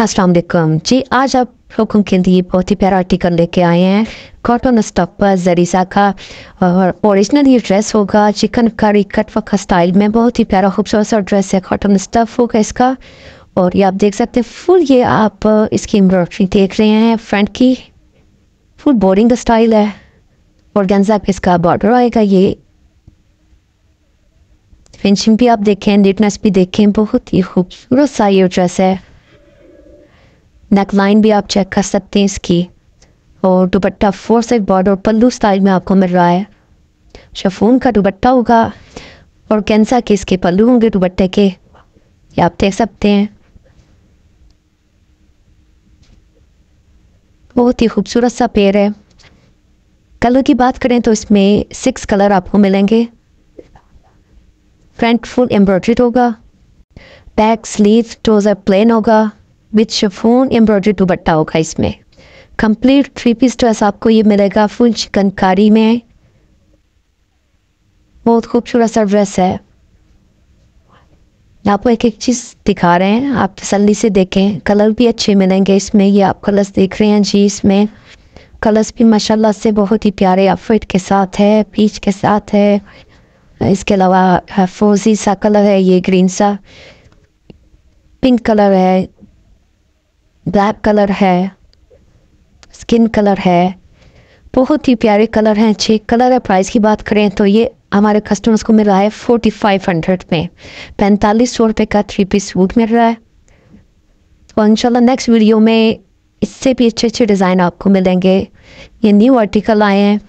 असलम जी आज आप लोगों के लिए बहुत ही प्यारा आर्टिकल लेके आए हैं कॉटन पर जरीसा का और ओरिजिनल ये ड्रेस होगा कट का स्टाइल में बहुत ही प्यारा खूबसूरत सा ड्रेस है कॉटन स्टफ होगा इसका और ये आप देख सकते हैं फुल ये आप इसकी एम्ब्रॉयडरी देख रहे हैं फ्रंट की फुल बोरिंग स्टाइल है और गेंजा पे इसका बॉर्डर आएगा ये फिनिशिंग भी आप देखें नीटनेस भी देखें बहुत ही खूबसूरत सा ये ड्रेस है नेक लाइन भी आप चेक कर सकते हैं इसकी और दुपट्टा फोर साइड बॉर्डर और पल्लू स्टाइल में आपको मिल रहा है शफून का दुपट्टा होगा और कैंसा के इसके पल्लू होंगे दुपट्टे के ये आप देख सकते हैं बहुत ही खूबसूरत सा पेड़ है कलर की बात करें तो इसमें सिक्स कलर आपको मिलेंगे फ्रंट फुल एम्ब्रॉयड्रीड होगा बैक स्लीव टोज़र प्लेन होगा विथ शफोन एम्ब्रॉयडरी दुबट्टा होगा इसमें कंप्लीट थ्री पीस ड्रेस आपको ये मिलेगा फुल चिकनकारी में बहुत खूबसूरत सा ड्रेस है आपको एक एक चीज़ दिखा रहे हैं आप तसली से देखें कलर भी अच्छे मिलेंगे इसमें ये आप कलर्स देख रहे हैं जी इसमें कलर्स भी माशाल्लाह से बहुत ही प्यारे आउटफिट के साथ है पीच के साथ है इसके अलावा फोजी सा कलर है ये ग्रीन सा पिंक कलर है ब्लैक कलर है स्किन कलर है बहुत ही प्यारे कलर हैं अच्छे कलर है प्राइस की बात करें तो ये हमारे कस्टमर्स को मिल रहा है फोर्टी फाइव हंड्रेड में पैंतालीस सौ रुपये का थ्री पीस सूट मिल रहा है और इंशाल्लाह नेक्स्ट वीडियो में इससे भी अच्छे अच्छे डिज़ाइन आपको मिलेंगे ये न्यू आर्टिकल आए हैं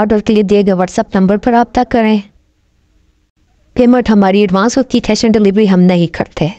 ऑर्डर के लिए दिए गए व्हाट्सअप नंबर पर तक करें पेमेंट हमारी एडवांस होती कैश ऑन डिलीवरी हम नहीं करते